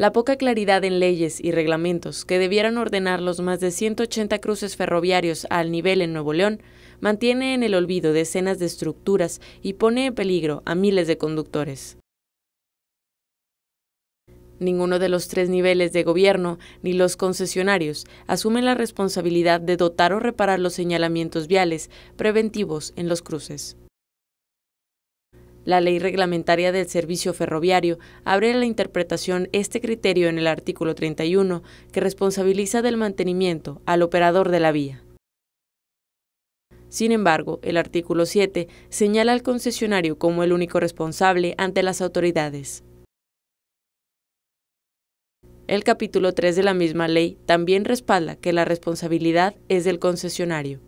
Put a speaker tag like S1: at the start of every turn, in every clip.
S1: La poca claridad en leyes y reglamentos que debieran ordenar los más de 180 cruces ferroviarios al nivel en Nuevo León mantiene en el olvido decenas de estructuras y pone en peligro a miles de conductores. Ninguno de los tres niveles de gobierno ni los concesionarios asumen la responsabilidad de dotar o reparar los señalamientos viales preventivos en los cruces. La ley reglamentaria del servicio ferroviario abre a la interpretación este criterio en el artículo 31, que responsabiliza del mantenimiento al operador de la vía. Sin embargo, el artículo 7 señala al concesionario como el único responsable ante las autoridades. El capítulo 3 de la misma ley también respalda que la responsabilidad es del concesionario.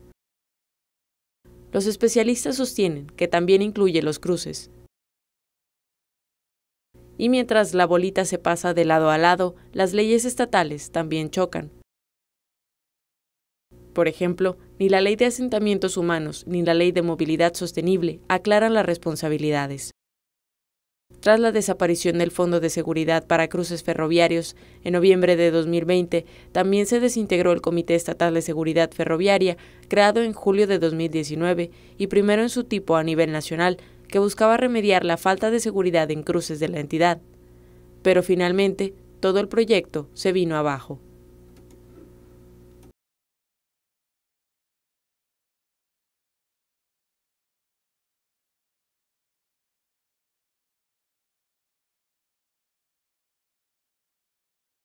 S1: Los especialistas sostienen que también incluye los cruces. Y mientras la bolita se pasa de lado a lado, las leyes estatales también chocan. Por ejemplo, ni la ley de asentamientos humanos ni la ley de movilidad sostenible aclaran las responsabilidades. Tras la desaparición del Fondo de Seguridad para Cruces Ferroviarios en noviembre de 2020, también se desintegró el Comité Estatal de Seguridad Ferroviaria, creado en julio de 2019 y primero en su tipo a nivel nacional, que buscaba remediar la falta de seguridad en cruces de la entidad. Pero finalmente, todo el proyecto se vino abajo.